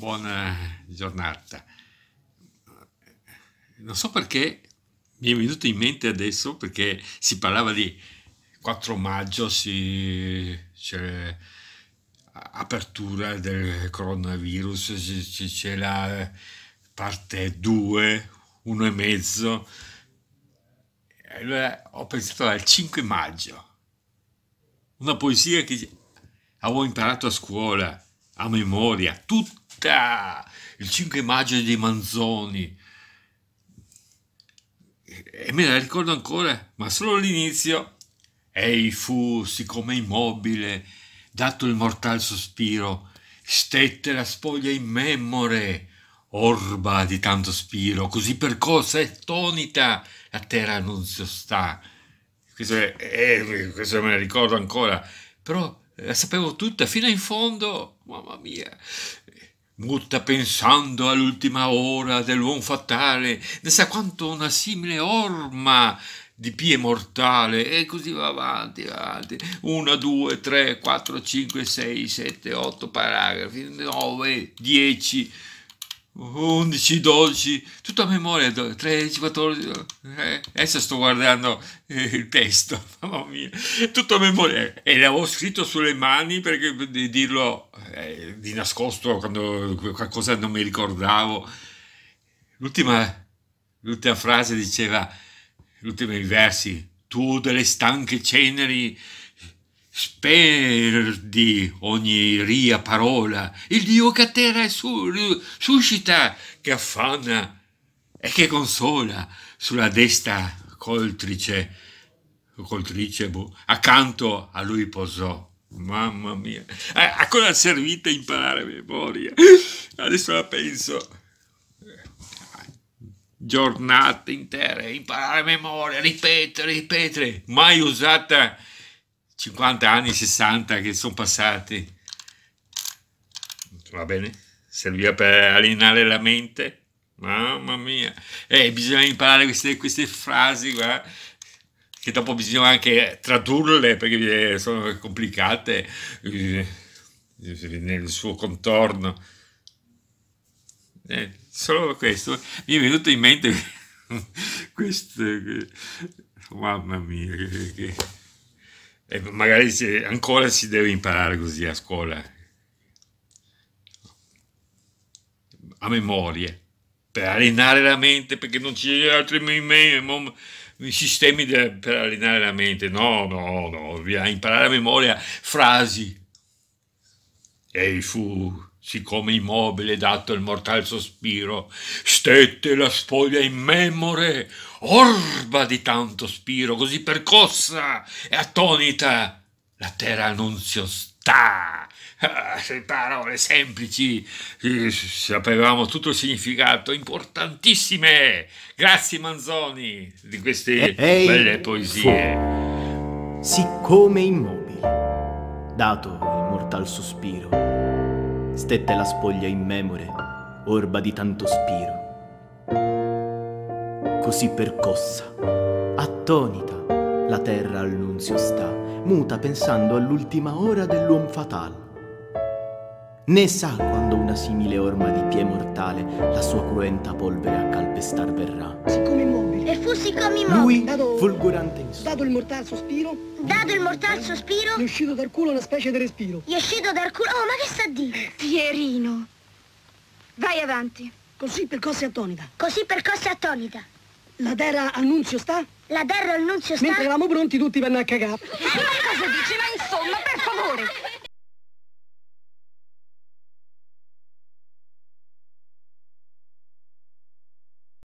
buona giornata. Non so perché mi è venuto in mente adesso, perché si parlava di 4 maggio, si, c'è apertura del coronavirus, c'è la parte 2, 1 e mezzo. Allora ho pensato al 5 maggio, una poesia che avevo imparato a scuola a memoria tutta il 5 maggio di Manzoni. E me la ricordo ancora, ma solo l'inizio. Ei fu, siccome immobile, dato il mortal sospiro, stette la spoglia immemore, orba di tanto spiro, così percorsa e tonita la terra non si sta. Questo, è, eh, questo me la ricordo ancora, però la eh, sapevo tutta fino in fondo, mamma mia. Mutta pensando all'ultima ora dell'uomo fatale, ne sa quanto una simile orma di pie mortale e così va avanti, va avanti. 1, 2, 3, 4, 5, 6, 7, 8 paragrafi, 9, 10, 11, 12, tutto a memoria, 13, 14, eh, adesso sto guardando eh, il testo, mamma mia, tutto a memoria, e l'avevo scritto sulle mani perché di dirlo eh, di nascosto quando qualcosa non mi ricordavo, l'ultima, l'ultima frase diceva, l'ultimo versi, tu delle stanche ceneri sperdi ogni ria parola, il Dio che a terra suscita, che affanna e che consola sulla destra coltrice, coltrice boh, accanto a lui posò. Mamma mia, eh, a, cosa servite servito imparare memoria? Adesso la penso giornate intere, imparare memoria, ripetere, ripetere, mai usata 50 anni, 60 che sono passati. Va bene? Serviva per allenare la mente? Mamma mia! Eh, bisogna imparare queste, queste frasi, qua, che dopo bisogna anche tradurle perché eh, sono complicate eh, nel suo contorno. Eh, solo questo mi è venuto in mente questo, mamma mia, che... E magari si, ancora si deve imparare così a scuola, a memoria, per allenare la mente, perché non ci sono altri sistemi per allenare la mente. No, no, no, a imparare a memoria frasi ei fu siccome immobile dato il mortal sospiro stette la spoglia immemore orba di tanto spiro così percossa e attonita la terra annunzio sta ah, parole semplici eh, sapevamo tutto il significato importantissime grazie Manzoni di queste eh, Ehi, belle poesie fu. siccome immobile dato il mortal sospiro. Stette la spoglia immemore, orba di tanto spiro. Così percossa, attonita, la terra al nunzio sta, muta pensando all'ultima ora dell'uom fatal né sa quando una simile orma di pie mortale la sua cruenta polvere a calpestar verrà. Siccome immobile. E fu siccome immobile. Lui, dato, fulgurante in su. Dato il mortal sospiro. Dato il mortal sospiro. Gli è uscito dal culo una specie di respiro. Gli è uscito dal culo. Oh, ma che sta a dire? Pierino. Vai avanti. Così per cose attonita. Così per cose attonita. La terra annunzio sta? La terra annunzio sta? Mentre eravamo pronti tutti per andare a cagare. Eh, ma cosa dici? Ma insomma, per favore!